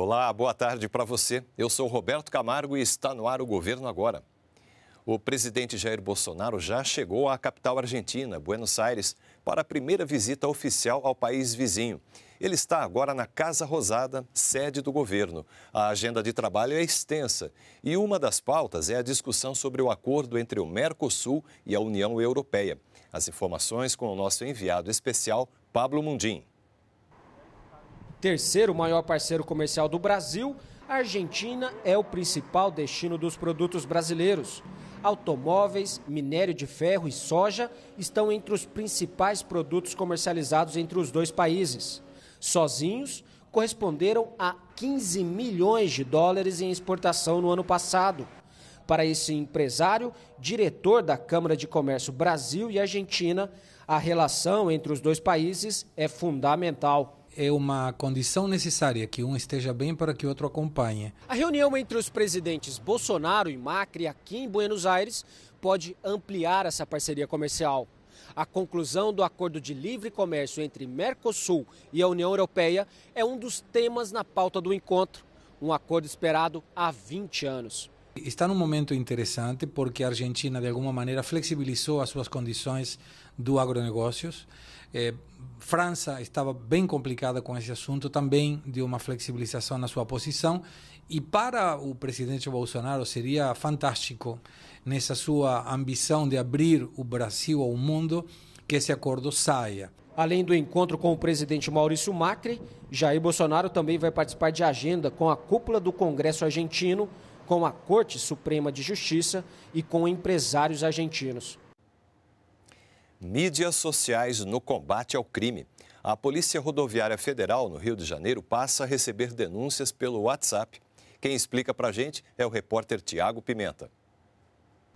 Olá, boa tarde para você. Eu sou Roberto Camargo e está no ar o Governo Agora. O presidente Jair Bolsonaro já chegou à capital argentina, Buenos Aires, para a primeira visita oficial ao país vizinho. Ele está agora na Casa Rosada, sede do governo. A agenda de trabalho é extensa e uma das pautas é a discussão sobre o acordo entre o Mercosul e a União Europeia. As informações com o nosso enviado especial, Pablo Mundim terceiro maior parceiro comercial do Brasil, a Argentina é o principal destino dos produtos brasileiros. Automóveis, minério de ferro e soja estão entre os principais produtos comercializados entre os dois países. Sozinhos, corresponderam a 15 milhões de dólares em exportação no ano passado. Para esse empresário, diretor da Câmara de Comércio Brasil e Argentina, a relação entre os dois países é fundamental é uma condição necessária que um esteja bem para que o outro acompanhe. A reunião entre os presidentes Bolsonaro e Macri aqui em Buenos Aires pode ampliar essa parceria comercial. A conclusão do acordo de livre comércio entre Mercosul e a União Europeia é um dos temas na pauta do encontro, um acordo esperado há 20 anos. Está num momento interessante porque a Argentina, de alguma maneira, flexibilizou as suas condições do agronegócios. É, França estava bem complicada com esse assunto, também de uma flexibilização na sua posição. E para o presidente Bolsonaro seria fantástico, nessa sua ambição de abrir o Brasil ao mundo, que esse acordo saia. Além do encontro com o presidente Maurício Macri, Jair Bolsonaro também vai participar de agenda com a cúpula do Congresso argentino com a Corte Suprema de Justiça e com empresários argentinos. Mídias sociais no combate ao crime. A Polícia Rodoviária Federal, no Rio de Janeiro, passa a receber denúncias pelo WhatsApp. Quem explica para a gente é o repórter Tiago Pimenta.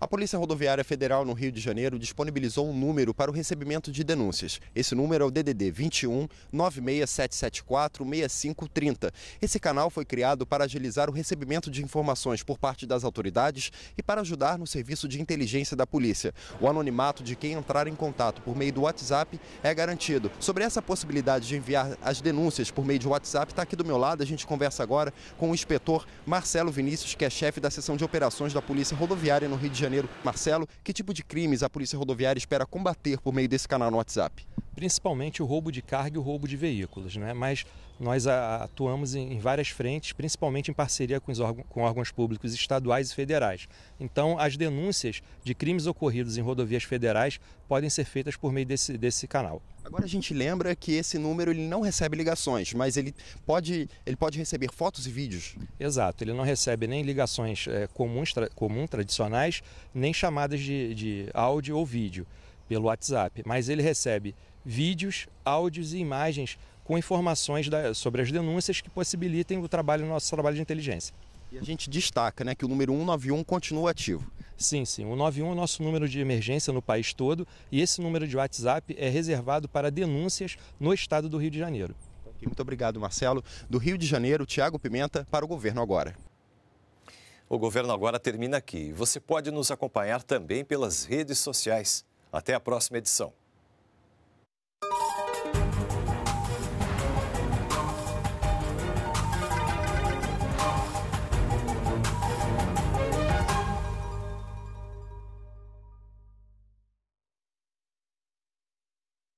A Polícia Rodoviária Federal no Rio de Janeiro disponibilizou um número para o recebimento de denúncias. Esse número é o DDD 21 96774 6530. Esse canal foi criado para agilizar o recebimento de informações por parte das autoridades e para ajudar no serviço de inteligência da polícia. O anonimato de quem entrar em contato por meio do WhatsApp é garantido. Sobre essa possibilidade de enviar as denúncias por meio de WhatsApp, está aqui do meu lado. A gente conversa agora com o inspetor Marcelo Vinícius, que é chefe da seção de operações da Polícia Rodoviária no Rio de Janeiro. Janeiro. Marcelo, que tipo de crimes a Polícia Rodoviária espera combater por meio desse canal no WhatsApp? principalmente o roubo de carga e o roubo de veículos, né? mas nós atuamos em várias frentes, principalmente em parceria com, órgãos, com órgãos públicos estaduais e federais. Então, as denúncias de crimes ocorridos em rodovias federais podem ser feitas por meio desse, desse canal. Agora a gente lembra que esse número ele não recebe ligações, mas ele pode, ele pode receber fotos e vídeos. Exato, ele não recebe nem ligações é, comuns, tra, comum, tradicionais, nem chamadas de, de áudio ou vídeo pelo WhatsApp, mas ele recebe vídeos, áudios e imagens com informações da, sobre as denúncias que possibilitem o trabalho, nosso trabalho de inteligência. E a gente destaca né, que o número 191 continua ativo. Sim, sim. O 91 é o nosso número de emergência no país todo e esse número de WhatsApp é reservado para denúncias no estado do Rio de Janeiro. Muito obrigado, Marcelo. Do Rio de Janeiro, Tiago Pimenta, para o Governo Agora. O Governo Agora termina aqui. Você pode nos acompanhar também pelas redes sociais. Até a próxima edição.